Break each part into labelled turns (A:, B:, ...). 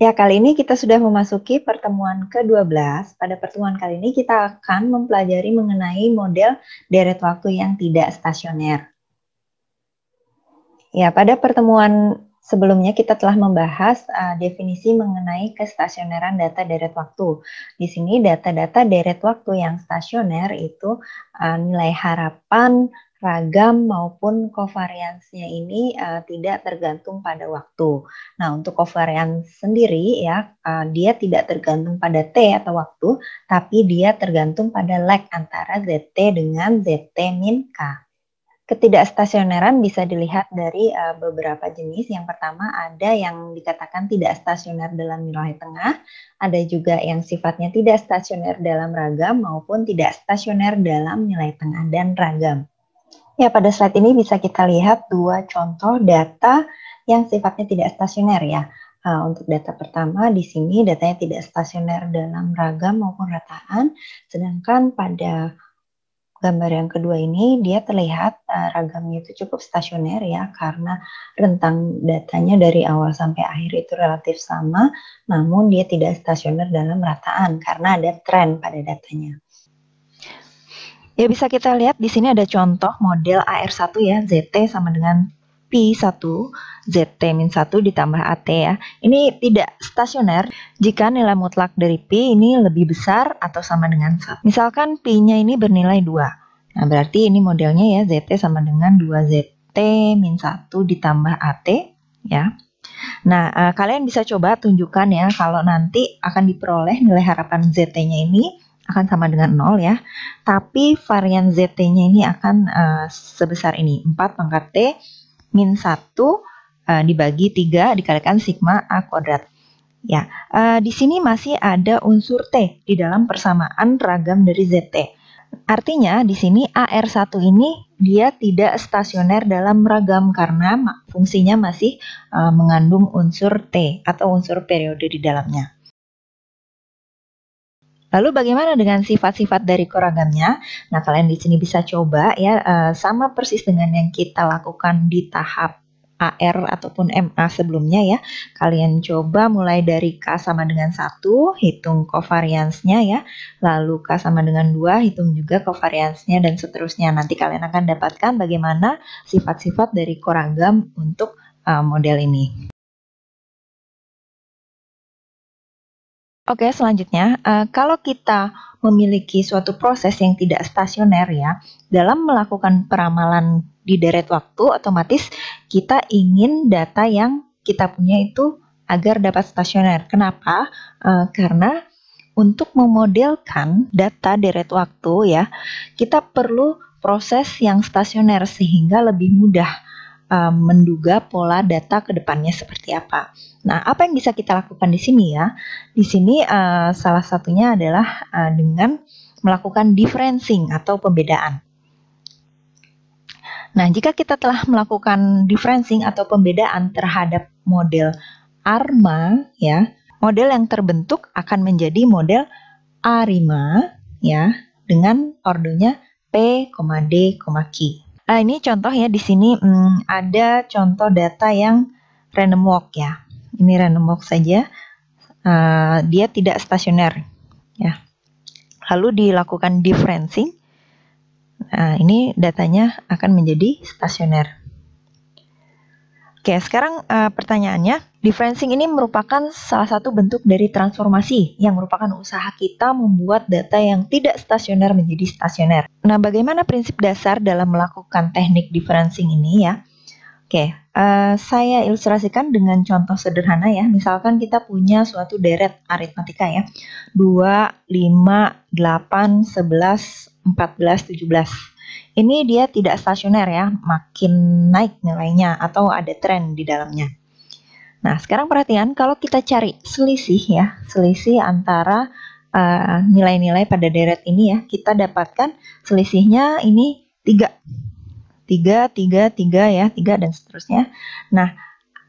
A: Ya, kali ini kita sudah memasuki pertemuan ke-12. Pada pertemuan kali ini kita akan mempelajari mengenai model deret waktu yang tidak stasioner. Ya, pada pertemuan sebelumnya kita telah membahas uh, definisi mengenai kestasioneran data deret waktu. Di sini data-data deret waktu yang stasioner itu uh, nilai harapan ragam maupun kovariansnya ini uh, tidak tergantung pada waktu. Nah, untuk kovarian sendiri ya, uh, dia tidak tergantung pada T atau waktu, tapi dia tergantung pada lag antara ZT dengan ZT min K. Ketidakstasioneran bisa dilihat dari uh, beberapa jenis. Yang pertama ada yang dikatakan tidak stasioner dalam nilai tengah, ada juga yang sifatnya tidak stasioner dalam ragam maupun tidak stasioner dalam nilai tengah dan ragam. Ya, pada slide ini bisa kita lihat dua contoh data yang sifatnya tidak stasioner ya. Nah, untuk data pertama di sini datanya tidak stasioner dalam ragam maupun rataan, sedangkan pada gambar yang kedua ini dia terlihat uh, ragamnya itu cukup stasioner ya karena rentang datanya dari awal sampai akhir itu relatif sama, namun dia tidak stasioner dalam rataan karena ada tren pada datanya. Ya bisa kita lihat di sini ada contoh model AR1 ya, ZT sama dengan P1, ZT-1 ditambah AT ya. Ini tidak stasioner jika nilai mutlak dari P ini lebih besar atau sama dengan 1. Misalkan P-nya ini bernilai 2. Nah, berarti ini modelnya ya, ZT sama dengan 2ZT-1 ditambah AT ya. Nah, uh, kalian bisa coba tunjukkan ya kalau nanti akan diperoleh nilai harapan ZT-nya ini akan sama dengan 0 ya. Tapi varian ZT-nya ini akan uh, sebesar ini, 4 pangkat T min 1 uh, eh, dibagi 3 dikalikan sigma A kuadrat. Ya, uh, di sini masih ada unsur T di dalam persamaan ragam dari ZT. Artinya di sini AR1 ini dia tidak stasioner dalam ragam karena fungsinya masih uh, mengandung unsur T atau unsur periode di dalamnya. Lalu bagaimana dengan sifat-sifat dari koragamnya? Nah, kalian di sini bisa coba ya eh, sama persis dengan yang kita lakukan di tahap AR ataupun MA sebelumnya ya. Kalian coba mulai dari K sama dengan 1, hitung covariansnya ya. Lalu K sama dengan 2, hitung juga covariansnya dan seterusnya. Nanti kalian akan dapatkan bagaimana sifat-sifat dari koragam untuk eh, model ini. Oke, selanjutnya, uh, kalau kita memiliki suatu proses yang tidak stasioner ya, dalam melakukan peramalan di deret waktu, otomatis kita ingin data yang kita punya itu agar dapat stasioner. Kenapa? Uh, karena untuk memodelkan data deret waktu ya, kita perlu proses yang stasioner sehingga lebih mudah um, menduga pola data ke depannya seperti apa. Nah, apa yang bisa kita lakukan di sini ya? Di sini uh, salah satunya adalah uh, dengan melakukan differencing atau pembedaan. Nah, jika kita telah melakukan differencing atau pembedaan terhadap model ARMA ya, model yang terbentuk akan menjadi model ARIMA ya dengan ordonya P, D, Q. Nah, ini contoh ya di sini hmm, ada contoh data yang random walk ya. Ini random walk saja. Uh, dia tidak stasioner ya. Lalu dilakukan differencing. Nah, ini datanya akan menjadi stasioner. Oke, sekarang uh, pertanyaannya, differencing ini merupakan salah satu bentuk dari transformasi yang merupakan usaha kita membuat data yang tidak stasioner menjadi stasioner. Nah, bagaimana prinsip dasar dalam melakukan teknik differencing ini ya? Oke, uh, saya ilustrasikan dengan contoh sederhana ya. Misalkan kita punya suatu deret aritmatika ya. 2, 5, 8, 11, 14, 17 ini dia tidak stasioner ya, makin naik nilainya atau ada tren di dalamnya. Nah, sekarang perhatian kalau kita cari selisih ya, selisih antara eh, nilai-nilai uh, pada deret ini ya, kita dapatkan selisihnya ini 3. 3, 3, 3 ya, 3 dan seterusnya. Nah,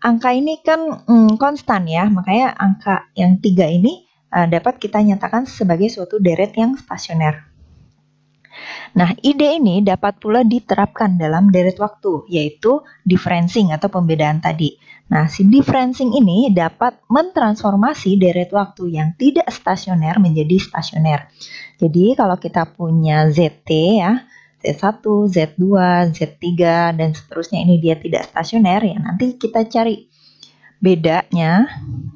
A: angka ini kan mm, konstan ya, makanya angka yang 3 ini uh, dapat kita nyatakan sebagai suatu deret yang stasioner. Nah, ide ini dapat pula diterapkan dalam deret waktu, yaitu differencing atau pembedaan tadi. Nah, si differencing ini dapat mentransformasi deret waktu yang tidak stasioner menjadi stasioner. Jadi, kalau kita punya ZT ya, Z1, Z2, Z3, dan seterusnya ini dia tidak stasioner, ya nanti kita cari bedanya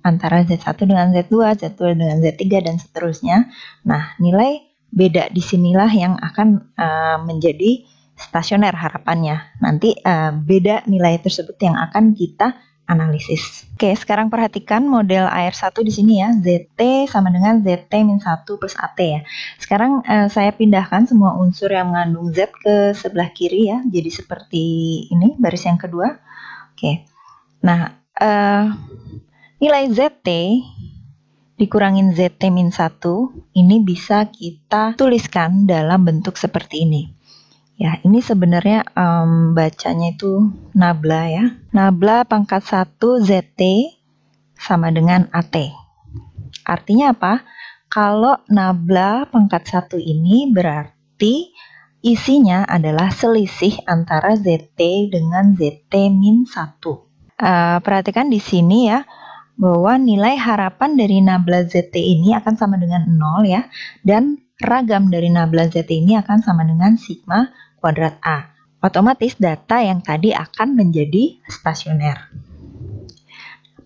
A: antara Z1 dengan Z2, Z2 dengan Z3, dan seterusnya. Nah, nilai beda disinilah yang akan uh, menjadi stasioner harapannya. Nanti uh, beda nilai tersebut yang akan kita analisis. Oke, sekarang perhatikan model AR1 di sini ya. ZT sama dengan ZT minus 1 plus AT ya. Sekarang uh, saya pindahkan semua unsur yang mengandung Z ke sebelah kiri ya. Jadi seperti ini, baris yang kedua. Oke, nah uh, nilai ZT dikurangin z ZT-1 ini bisa kita tuliskan dalam bentuk seperti ini. Ya, ini sebenarnya um, bacanya itu nabla ya. Nabla pangkat 1 t sama dengan AT. Artinya apa? Kalau nabla pangkat 1 ini berarti isinya adalah selisih antara ZT dengan ZT-1. Uh, eh, perhatikan di sini ya, bahwa nilai harapan dari nabla ZT ini akan sama dengan 0 ya, dan ragam dari nabla ZT ini akan sama dengan sigma kuadrat A. Otomatis data yang tadi akan menjadi stasioner.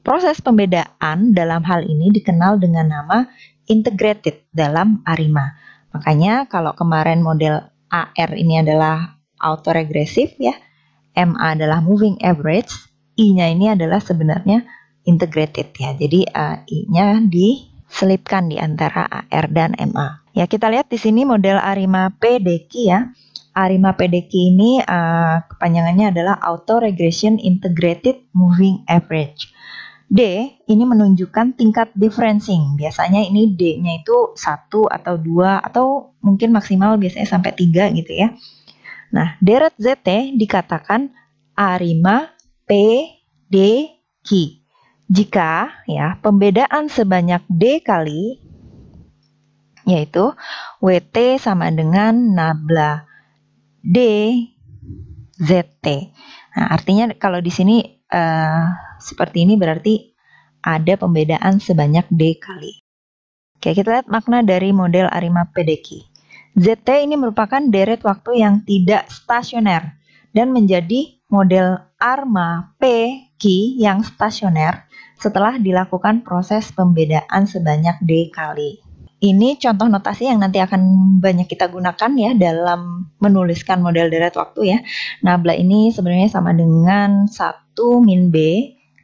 A: Proses pembedaan dalam hal ini dikenal dengan nama integrated dalam ARIMA. Makanya kalau kemarin model AR ini adalah autoregresif ya, MA adalah moving average, I-nya ini adalah sebenarnya integrated ya. Jadi AI-nya diselipkan di antara AR dan MA. Ya, kita lihat di sini model Arima PDQ ya. Arima PDQ ini uh, kepanjangannya adalah Auto Regression Integrated Moving Average. D ini menunjukkan tingkat differencing. Biasanya ini D-nya itu satu atau dua atau mungkin maksimal biasanya sampai tiga gitu ya. Nah, deret ZT dikatakan arima P jika ya pembedaan sebanyak D kali yaitu WT sama dengan nabla D ZT. Nah, artinya kalau di sini uh, seperti ini berarti ada pembedaan sebanyak D kali. Oke, kita lihat makna dari model Arima Pedeki. ZT ini merupakan deret waktu yang tidak stasioner dan menjadi model ARMA P key yang stasioner setelah dilakukan proses pembedaan sebanyak D kali. Ini contoh notasi yang nanti akan banyak kita gunakan ya dalam menuliskan model deret waktu ya. Nabla ini sebenarnya sama dengan 1 min B.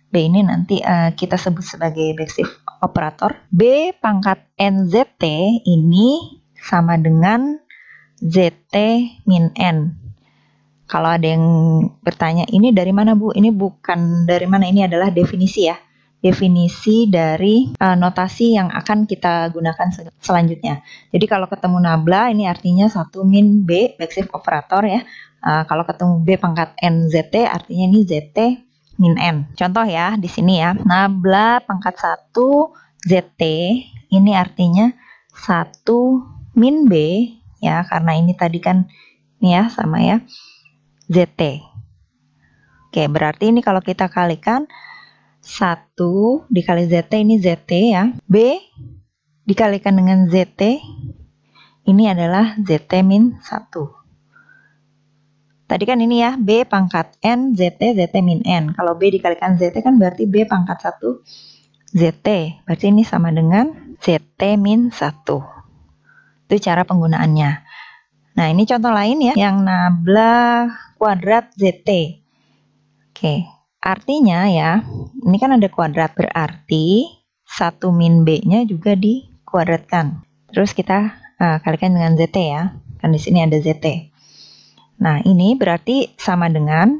A: B ini nanti uh, kita sebut sebagai Backshift operator. B pangkat NZT ini sama dengan ZT min N kalau ada yang bertanya ini dari mana Bu? Ini bukan dari mana ini adalah definisi ya. Definisi dari uh, notasi yang akan kita gunakan sel selanjutnya. Jadi kalau ketemu nabla ini artinya satu min B backshift operator ya. Uh, kalau ketemu B pangkat N ZT artinya ini ZT min N. Contoh ya di sini ya. Nabla pangkat satu ZT ini artinya satu min B ya karena ini tadi kan ini ya sama ya. ZT. Oke, berarti ini kalau kita kalikan 1 dikali ZT ini ZT ya. B dikalikan dengan ZT ini adalah ZT min 1. Tadi kan ini ya, B pangkat N, ZT, ZT min N. Kalau B dikalikan ZT kan berarti B pangkat 1, ZT. Berarti ini sama dengan ZT min 1. Itu cara penggunaannya. Nah, ini contoh lain ya, yang nabla kuadrat ZT. Oke, artinya ya, ini kan ada kuadrat berarti 1 min B-nya juga dikuadratkan. Terus kita uh, kalikan dengan ZT ya, kan di sini ada ZT. Nah, ini berarti sama dengan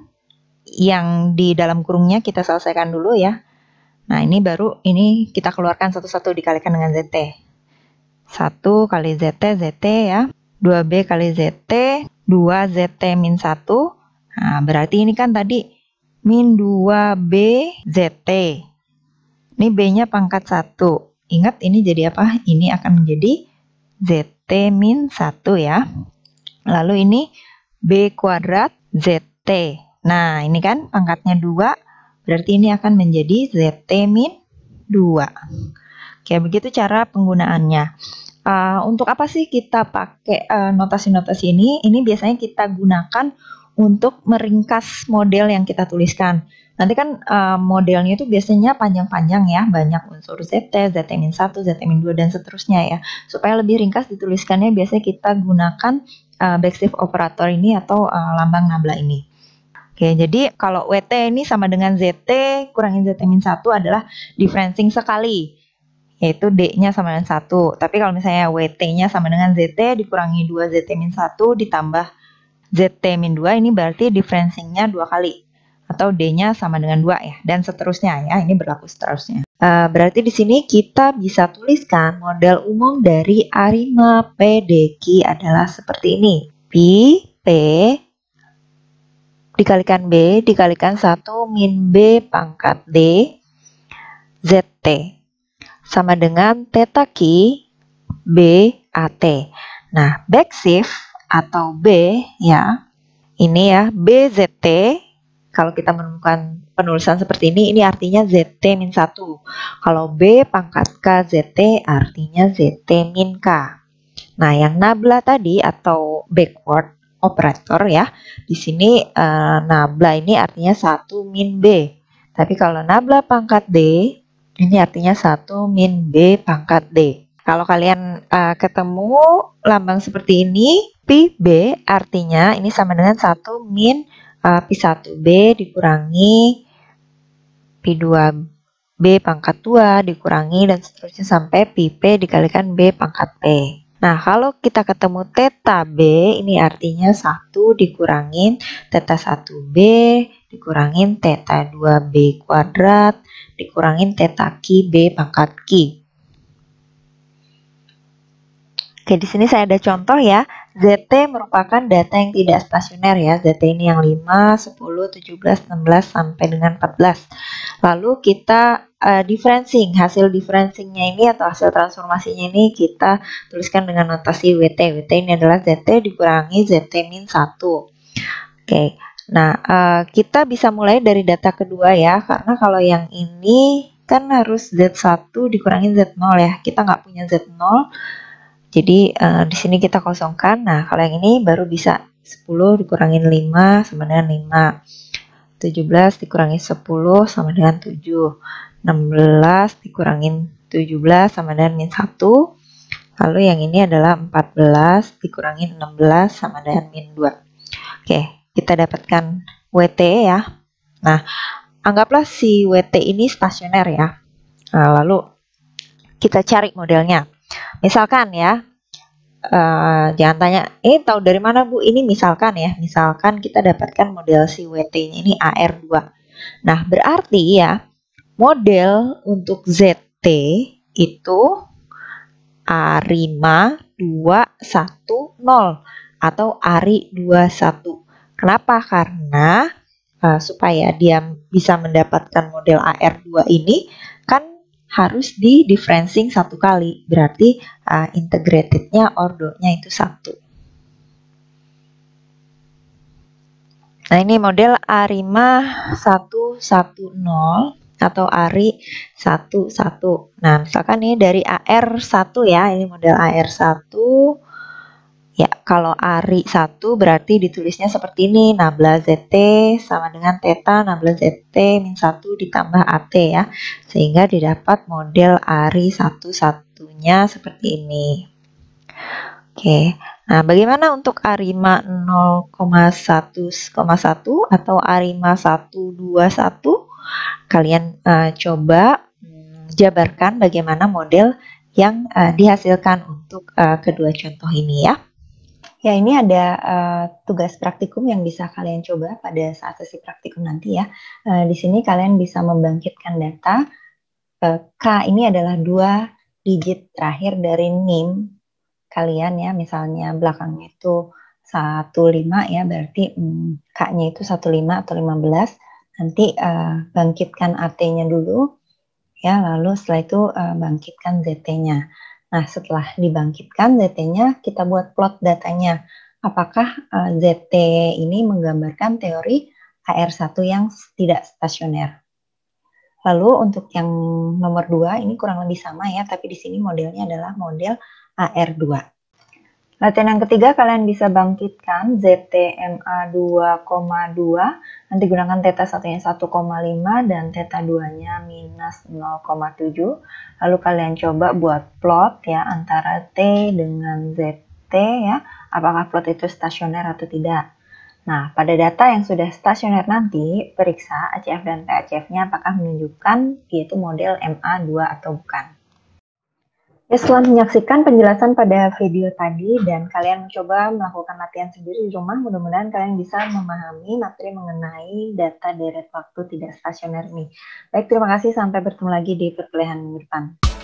A: yang di dalam kurungnya kita selesaikan dulu ya. Nah, ini baru ini kita keluarkan satu-satu dikalikan dengan ZT. 1 kali ZT, ZT ya. 2B kali ZT, 2ZT min 1. Nah, berarti ini kan tadi min 2BZT. Ini B-nya pangkat 1. Ingat ini jadi apa? Ini akan menjadi ZT min 1 ya. Lalu ini B kuadrat ZT. Nah, ini kan pangkatnya 2, berarti ini akan menjadi ZT min 2. Oke, begitu cara penggunaannya. Uh, untuk apa sih kita pakai notasi eh, notasi-notasi ini? Ini biasanya kita gunakan untuk meringkas model yang kita tuliskan. Nanti kan uh, modelnya itu biasanya panjang-panjang ya, banyak unsur ZT, ZT-1, ZT-2, dan seterusnya ya. Supaya lebih ringkas dituliskannya biasanya kita gunakan uh, backshift operator ini atau uh, lambang nabla ini. Oke, jadi kalau WT ini sama dengan ZT kurangin ZT-1 adalah differencing sekali yaitu D-nya sama dengan 1. Tapi kalau misalnya WT-nya sama dengan ZT dikurangi 2 ZT min 1 ditambah ZT min 2 ini berarti differencing-nya dua kali atau D-nya sama dengan 2 ya dan seterusnya ya ini berlaku seterusnya. Uh, berarti di sini kita bisa tuliskan model umum dari arima PDQ adalah seperti ini. P P dikalikan B dikalikan 1 min B pangkat D ZT sama dengan theta a t. Nah, back shift atau B ya, ini ya b z t. kalau kita menemukan penulisan seperti ini, ini artinya z t min satu. Kalau B pangkat K z t artinya z t min K. Nah, yang nabla tadi atau backward operator ya, di sini uh, nabla ini artinya satu min B. Tapi kalau nabla pangkat D ini artinya 1 min B pangkat D. Kalau kalian uh, ketemu lambang seperti ini, B artinya ini sama dengan 1 min uh, eh, P1B dikurangi P2B pangkat 2 dikurangi dan seterusnya sampai PP dikalikan B pangkat P. Nah, kalau kita ketemu teta B, ini artinya 1 dikurangin teta 1B dikurangin teta 2B kuadrat dikurangin theta Q B pangkat Q. Oke, di sini saya ada contoh ya. ZT merupakan data yang tidak stasioner ya. ZT ini yang 5, 10, 17, 16, sampai dengan 14. Lalu kita uh, differencing. Hasil differencingnya ini atau hasil transformasinya ini kita tuliskan dengan notasi WT. WT ini adalah ZT dikurangi ZT min 1. Oke, Nah, uh, kita bisa mulai dari data kedua ya, karena kalau yang ini kan harus Z1 dikurangin Z0 ya, kita nggak punya Z0, jadi uh, di sini kita kosongkan, nah kalau yang ini baru bisa 10 dikurangin 5 sama dengan 5, 17 dikurangi 10 sama dengan 7, 16 dikurangin 17 sama dengan min 1, lalu yang ini adalah 14 dikurangin 16 sama dengan min 2. Oke, kita dapatkan WT ya. Nah, anggaplah si WT ini stasioner ya. Nah, lalu kita cari modelnya. Misalkan ya, uh, jangan tanya, eh, tahu dari mana Bu? Ini misalkan ya, misalkan kita dapatkan model si WT-nya ini AR2. Nah, berarti ya, model untuk ZT itu a 210 atau ARI 210. Kenapa? Karena uh, supaya dia bisa mendapatkan model AR2 ini kan harus di differencing satu kali. Berarti uh, integratednya ordonya itu satu. Nah ini model Arima 110 atau ARI 11. Nah misalkan ini dari AR1 ya, ini model AR1 Ya, kalau ari 1 berarti ditulisnya seperti ini, 16ZT sama dengan theta 16ZT min 1 ditambah AT ya. Sehingga didapat model ari 1 satunya seperti ini. Oke, nah bagaimana untuk arima 0,1,1 atau arima 121? Kalian uh, coba hmm, jabarkan bagaimana model yang uh, dihasilkan untuk uh, kedua contoh ini ya. Ya, ini ada uh, tugas praktikum yang bisa kalian coba pada saat sesi praktikum nanti ya. Uh, di sini kalian bisa membangkitkan data. Uh, K ini adalah dua digit terakhir dari NIM kalian ya. Misalnya belakangnya itu 15 ya, berarti hmm, K-nya itu 15 atau 15. Nanti uh, bangkitkan AT-nya dulu ya, lalu setelah itu uh, bangkitkan ZT-nya. Nah, setelah dibangkitkan ZT-nya, kita buat plot datanya. Apakah uh, eh, ZT ini menggambarkan teori AR1 yang tidak stasioner? Lalu untuk yang nomor 2 ini kurang lebih sama ya, tapi di sini modelnya adalah model AR2. Latihan yang ketiga, kalian bisa bangkitkan ZTMA 2,2, nanti gunakan theta satunya 1,5 dan theta 2-nya minus 0,7. Lalu kalian coba buat plot ya, antara T dengan ZT ya, apakah plot itu stasioner atau tidak. Nah, pada data yang sudah stasioner nanti, periksa ACF dan PACF-nya apakah menunjukkan yaitu model MA2 atau bukan. Ya, setelah menyaksikan penjelasan pada video tadi dan kalian mencoba melakukan latihan sendiri di rumah, mudah-mudahan kalian bisa memahami materi mengenai data deret waktu tidak stasioner ini. Baik, terima kasih. Sampai bertemu lagi di perkuliahan minggu depan.